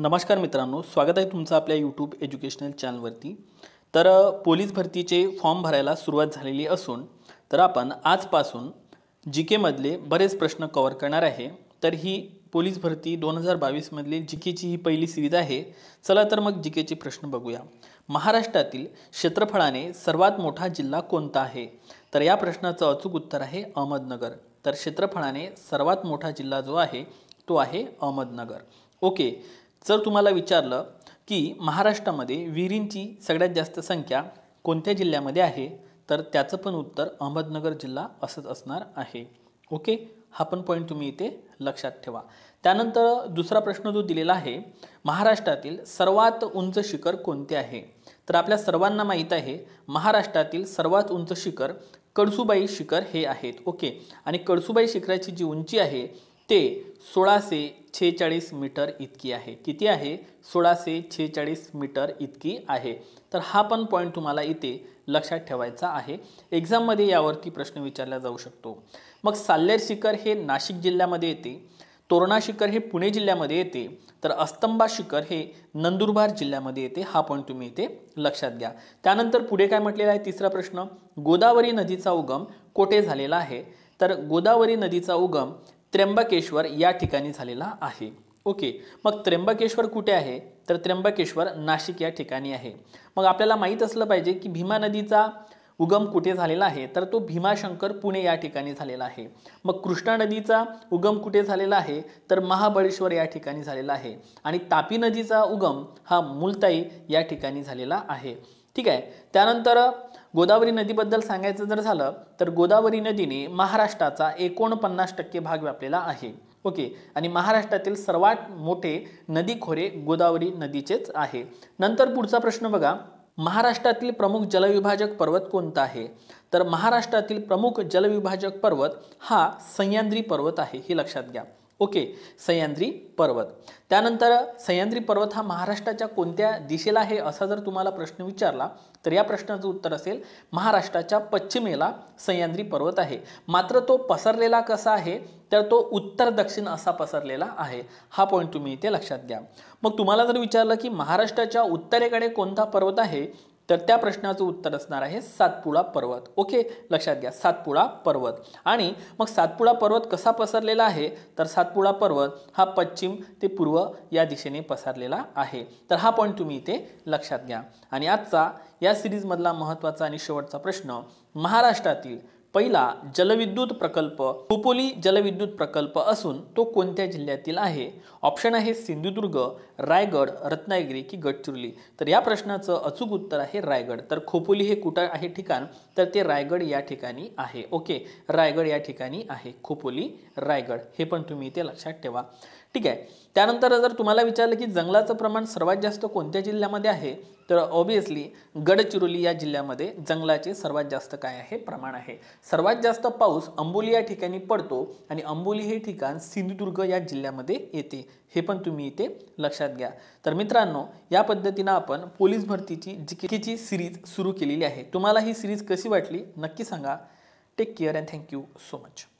नमस्कार मित्रांनो स्वागत आहे तुमचं आपल्या यूट्यूब एज्युकेशनल चॅनलवरती तर पोलीस भरतीचे फॉर्म भरायला सुरुवात झालेली असून तर आपण आजपासून जी केमधले बरेच प्रश्न कवर करणार आहे तर ही पोलीस भरती दोन हजार बावीसमधली जी केची ही पहिली सिरीज आहे चला तर मग जी केचे प्रश्न बघूया महाराष्ट्रातील क्षेत्रफळाने सर्वात मोठा जिल्हा कोणता आहे तर या प्रश्नाचं अचूक उत्तर आहे अहमदनगर तर क्षेत्रफळाने सर्वात मोठा जिल्हा जो आहे तो आहे अहमदनगर ओके जर तुम्हाला विचारलं की महाराष्ट्रामध्ये विहिरींची सगळ्यात जास्त संख्या कोणत्या जिल्ह्यामध्ये आहे तर त्याचं पण उत्तर अहमदनगर जिल्हा असंच असणार आहे ओके हा पण पॉईंट तुम्ही इथे लक्षात ठेवा त्यानंतर दुसरा प्रश्न जो दिलेला आहे महाराष्ट्रातील सर्वात उंच शिखर कोणते आहे तर आपल्या सर्वांना माहीत आहे महाराष्ट्रातील सर्वात उंच शिखर कळसुबाई शिखर हे आहेत ओके आणि कळसुबाई शिखराची जी उंची आहे ते सोळाशे छेचाळीस मीटर इतकी आहे किती आहे सोळाशे छेचाळीस मीटर इतकी आहे तर हा पण पॉईंट तुम्हाला इथे लक्षात ठेवायचा आहे एक्झाममध्ये यावरती प्रश्न विचारला जाऊ शकतो मग साल्लेर शिखर हे नाशिक जिल्ह्यामध्ये येते तोरणा शिखर हे पुणे जिल्ह्यामध्ये येते तर अस्तंबा शिखर हे नंदुरबार जिल्ह्यामध्ये येते हा पॉईंट तुम्ही इथे लक्षात घ्या त्यानंतर पुढे काय म्हटलेला आहे तिसरा प्रश्न गोदावरी नदीचा उगम कोठे झालेला आहे तर गोदावरी नदीचा उगम त्र्यंबकेश्वर या ठिकाणी झालेला आहे ओके मग त्र्यंबकेश्वर कुठे आहे तर त्र्यंबकेश्वर नाशिक या ठिकाणी आहे मग आपल्याला माहीत असलं पाहिजे की भीमा नदीचा उगम कुठे झालेला आहे तर तो भीमाशंकर पुणे या ठिकाणी झालेला आहे मग कृष्णा नदीचा उगम कुठे झालेला आहे तर महाबळेश्वर या ठिकाणी झालेला आहे आणि तापी नदीचा उगम हा मुलताई या ठिकाणी झालेला आहे ठीक आहे त्यानंतर गोदावरी नदीबद्दल सांगायचं जर झालं तर गोदावरी नदीने महाराष्ट्राचा एकोणपन्नास टक्के भाग व्यापलेला आहे ओके आणि महाराष्ट्रातील सर्वात मोठे नदी खोरे गोदावरी नदीचेच आहे नंतर पुढचा प्रश्न बघा महाराष्ट्रातील प्रमुख जलविभाजक पर्वत कोणता आहे तर महाराष्ट्रातील प्रमुख जलविभाजक पर्वत हा सह्याद्री पर्वत आहे हे लक्षात घ्या ओके सह्याद्री पर्वत त्यानंतर सह्याद्री पर्वत हा महाराष्ट्राच्या कोणत्या दिशेला आहे असा जर तुम्हाला प्रश्न विचारला तर या प्रश्नाचं उत्तर असेल महाराष्ट्राच्या पश्चिमेला सह्याद्री पर्वत आहे मात्र तो पसरलेला कसा आहे तर तो उत्तर दक्षिण असा पसरलेला आहे हा पॉईंट तुम्ही इथे लक्षात घ्या मग तुम्हाला जर विचारलं की महाराष्ट्राच्या उत्तरेकडे कोणता पर्वत आहे तर त्या प्रश्नाचं उत्तर असणार आहे सातपुडा पर्वत ओके लक्षात घ्या सातपुडा पर्वत आणि मग सातपुडा पर्वत कसा पसरलेला आहे तर सातपुडा पर्वत हा पश्चिम ते पूर्व या दिशेने पसरलेला आहे तर हा पॉईंट तुम्ही इथे लक्षात घ्या आणि आजचा या सिरीजमधला महत्त्वाचा आणि शेवटचा प्रश्न महाराष्ट्रातील पहिला जलविद्युत प्रकल्प खोपोली जलविद्युत प्रकल्प असून तो कोणत्या जिल्ह्यातील आहे ऑप्शन आहे सिंधुदुर्ग रायगड रत्नागिरी की गडचिरोली तर या प्रश्नाचं अचूक उत्तर आहे रायगड तर खोपोली हे कुठं आहे ठिकाण तर ते रायगड या ठिकाणी आहे ओके रायगड या ठिकाणी आहे खोपोली रायगड हे पण तुम्ही इथे लक्षात ठेवा ठीक आहे त्यानंतर जर तुम्हाला विचारलं की जंगलाचं प्रमाण सर्वात जास्त कोणत्या जिल्ह्यामध्ये आहे तर ऑब्वियसली गडचिरोली या जिल्ह्यामध्ये जंगलाचे सर्वात जास्त काय आहे प्रमाण आहे सर्वात जास्त पाऊस अंबोली या ठिकाणी पडतो आणि अंबोली हे ठिकाण सिंधुदुर्ग या जिल्ह्यामध्ये येते हे पण तुम्ही इथे लक्षात घ्या तर मित्रांनो या पद्धतीनं आपण पोलीस भरतीची जिकेची सिरीज सुरू केलेली आहे तुम्हाला ही सिरीज कशी वाटली नक्की सांगा take care and thank you so much